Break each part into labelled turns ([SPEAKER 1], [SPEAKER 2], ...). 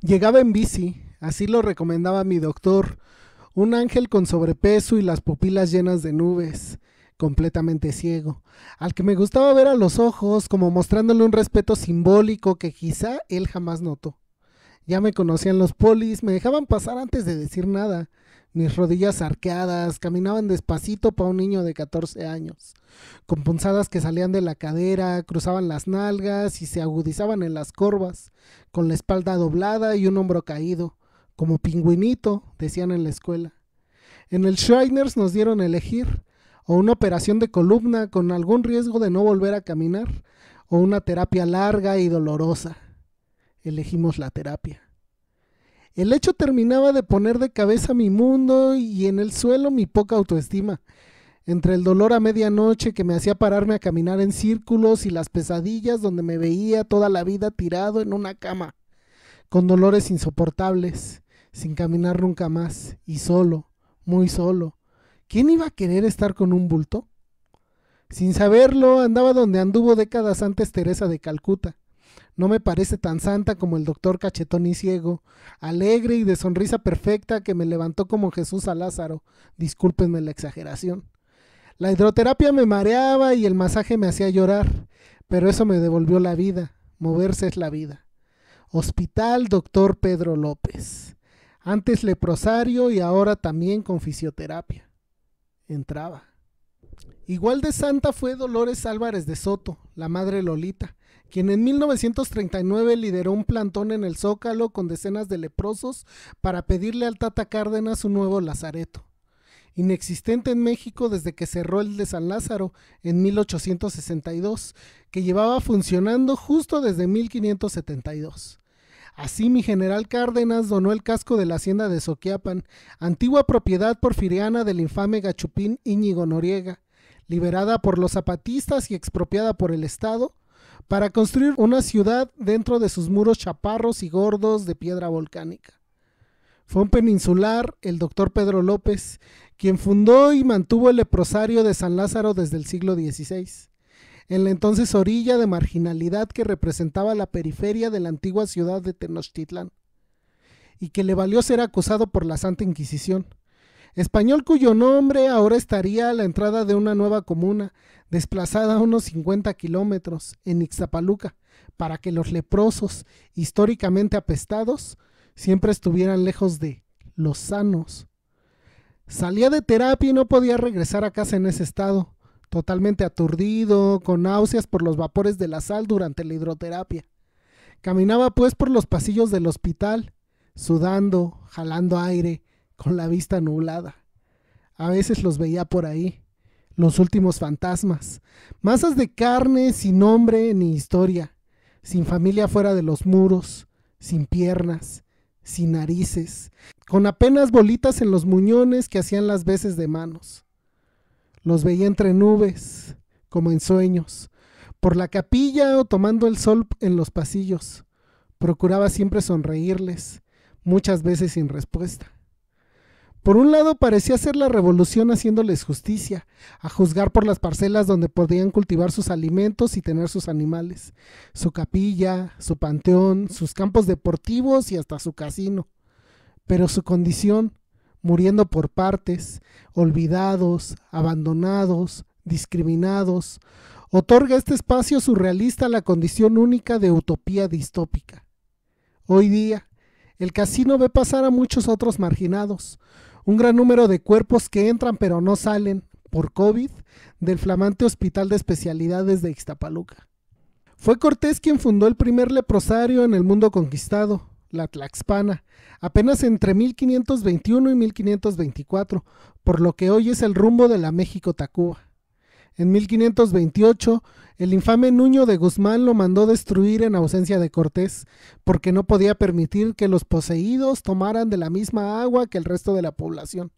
[SPEAKER 1] Llegaba en bici, así lo recomendaba mi doctor, un ángel con sobrepeso y las pupilas llenas de nubes, completamente ciego, al que me gustaba ver a los ojos como mostrándole un respeto simbólico que quizá él jamás notó. Ya me conocían los polis, me dejaban pasar antes de decir nada mis rodillas arqueadas, caminaban despacito para un niño de 14 años, con punzadas que salían de la cadera, cruzaban las nalgas y se agudizaban en las corvas, con la espalda doblada y un hombro caído, como pingüinito, decían en la escuela. En el Shriners nos dieron elegir o una operación de columna con algún riesgo de no volver a caminar, o una terapia larga y dolorosa. Elegimos la terapia. El hecho terminaba de poner de cabeza mi mundo y en el suelo mi poca autoestima. Entre el dolor a medianoche que me hacía pararme a caminar en círculos y las pesadillas donde me veía toda la vida tirado en una cama, con dolores insoportables, sin caminar nunca más y solo, muy solo. ¿Quién iba a querer estar con un bulto? Sin saberlo, andaba donde anduvo décadas antes Teresa de Calcuta no me parece tan santa como el doctor cachetón y ciego, alegre y de sonrisa perfecta que me levantó como Jesús a Lázaro. Discúlpenme la exageración. La hidroterapia me mareaba y el masaje me hacía llorar, pero eso me devolvió la vida. Moverse es la vida. Hospital Doctor Pedro López. Antes leprosario y ahora también con fisioterapia. Entraba. Igual de santa fue Dolores Álvarez de Soto, la madre Lolita, quien en 1939 lideró un plantón en el Zócalo con decenas de leprosos para pedirle al Tata Cárdenas un nuevo lazareto. Inexistente en México desde que cerró el de San Lázaro en 1862, que llevaba funcionando justo desde 1572. Así mi general Cárdenas donó el casco de la hacienda de Soquiapan, antigua propiedad porfiriana del infame gachupín Íñigo Noriega, liberada por los zapatistas y expropiada por el Estado, para construir una ciudad dentro de sus muros chaparros y gordos de piedra volcánica. Fue un peninsular, el doctor Pedro López, quien fundó y mantuvo el leprosario de San Lázaro desde el siglo XVI, en la entonces orilla de marginalidad que representaba la periferia de la antigua ciudad de Tenochtitlán, y que le valió ser acusado por la Santa Inquisición español cuyo nombre ahora estaría a la entrada de una nueva comuna, desplazada a unos 50 kilómetros, en Ixtapaluca, para que los leprosos, históricamente apestados, siempre estuvieran lejos de los sanos. Salía de terapia y no podía regresar a casa en ese estado, totalmente aturdido, con náuseas por los vapores de la sal durante la hidroterapia. Caminaba pues por los pasillos del hospital, sudando, jalando aire, con la vista nublada. A veces los veía por ahí, los últimos fantasmas, masas de carne sin nombre ni historia, sin familia fuera de los muros, sin piernas, sin narices, con apenas bolitas en los muñones que hacían las veces de manos. Los veía entre nubes, como en sueños, por la capilla o tomando el sol en los pasillos. Procuraba siempre sonreírles, muchas veces sin respuesta. Por un lado parecía ser la revolución haciéndoles justicia, a juzgar por las parcelas donde podían cultivar sus alimentos y tener sus animales, su capilla, su panteón, sus campos deportivos y hasta su casino. Pero su condición, muriendo por partes, olvidados, abandonados, discriminados, otorga este espacio surrealista la condición única de utopía distópica. Hoy día, el casino ve pasar a muchos otros marginados, un gran número de cuerpos que entran pero no salen, por COVID, del flamante Hospital de Especialidades de Ixtapaluca. Fue Cortés quien fundó el primer leprosario en el mundo conquistado, la Tlaxpana, apenas entre 1521 y 1524, por lo que hoy es el rumbo de la México-Tacuba. En 1528, el infame Nuño de Guzmán lo mandó destruir en ausencia de Cortés, porque no podía permitir que los poseídos tomaran de la misma agua que el resto de la población.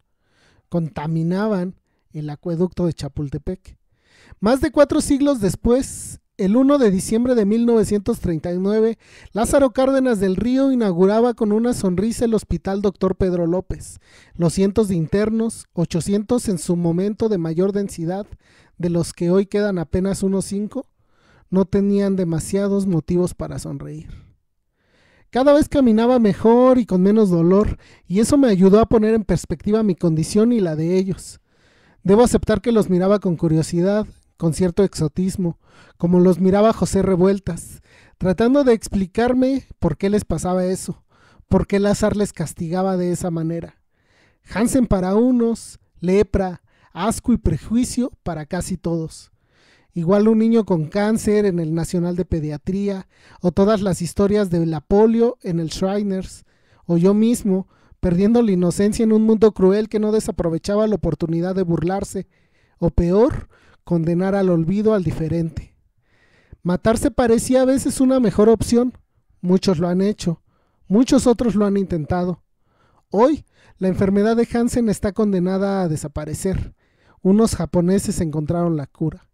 [SPEAKER 1] Contaminaban el acueducto de Chapultepec. Más de cuatro siglos después, el 1 de diciembre de 1939, Lázaro Cárdenas del Río inauguraba con una sonrisa el Hospital Doctor Pedro López. Los cientos de internos, 800 en su momento de mayor densidad, de los que hoy quedan apenas unos cinco, no tenían demasiados motivos para sonreír. Cada vez caminaba mejor y con menos dolor, y eso me ayudó a poner en perspectiva mi condición y la de ellos. Debo aceptar que los miraba con curiosidad, con cierto exotismo, como los miraba José Revueltas, tratando de explicarme por qué les pasaba eso, por qué Lázar les castigaba de esa manera. Hansen para unos, lepra, asco y prejuicio para casi todos. Igual un niño con cáncer en el Nacional de Pediatría, o todas las historias de la polio en el Shriners, o yo mismo, perdiendo la inocencia en un mundo cruel que no desaprovechaba la oportunidad de burlarse, o peor, condenar al olvido al diferente. Matarse parecía a veces una mejor opción. Muchos lo han hecho, muchos otros lo han intentado. Hoy, la enfermedad de Hansen está condenada a desaparecer unos japoneses encontraron la cura.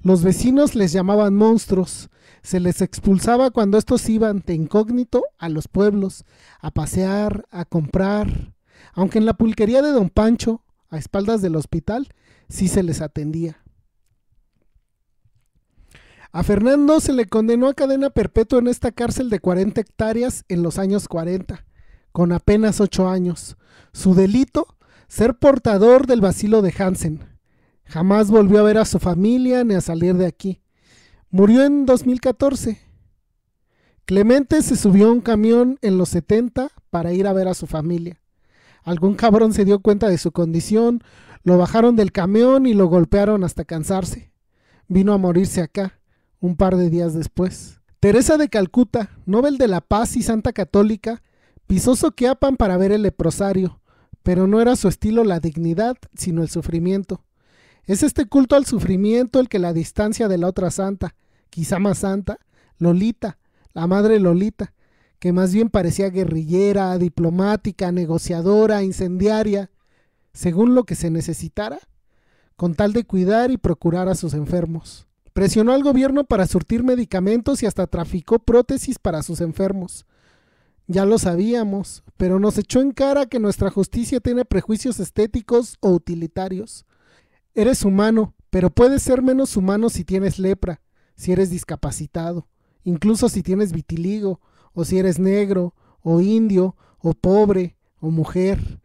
[SPEAKER 1] Los vecinos les llamaban monstruos, se les expulsaba cuando estos iban de incógnito a los pueblos, a pasear, a comprar, aunque en la pulquería de don Pancho, a espaldas del hospital, sí se les atendía. A Fernando se le condenó a cadena perpetua en esta cárcel de 40 hectáreas en los años 40, con apenas 8 años. Su delito ser portador del vacilo de Hansen. Jamás volvió a ver a su familia ni a salir de aquí. Murió en 2014. Clemente se subió a un camión en los 70 para ir a ver a su familia. Algún cabrón se dio cuenta de su condición, lo bajaron del camión y lo golpearon hasta cansarse. Vino a morirse acá, un par de días después. Teresa de Calcuta, Nobel de la Paz y Santa Católica, pisó Soquiapan para ver el leprosario pero no era su estilo la dignidad, sino el sufrimiento. Es este culto al sufrimiento el que la distancia de la otra santa, quizá más santa, Lolita, la madre Lolita, que más bien parecía guerrillera, diplomática, negociadora, incendiaria, según lo que se necesitara, con tal de cuidar y procurar a sus enfermos. Presionó al gobierno para surtir medicamentos y hasta traficó prótesis para sus enfermos ya lo sabíamos, pero nos echó en cara que nuestra justicia tiene prejuicios estéticos o utilitarios. Eres humano, pero puedes ser menos humano si tienes lepra, si eres discapacitado, incluso si tienes vitiligo, o si eres negro, o indio, o pobre, o mujer.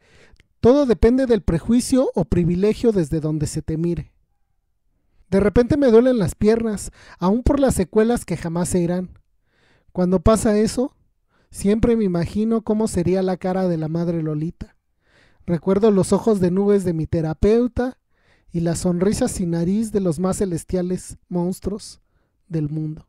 [SPEAKER 1] Todo depende del prejuicio o privilegio desde donde se te mire. De repente me duelen las piernas, aún por las secuelas que jamás se irán. Cuando pasa eso, Siempre me imagino cómo sería la cara de la madre Lolita. Recuerdo los ojos de nubes de mi terapeuta y la sonrisa sin nariz de los más celestiales monstruos del mundo.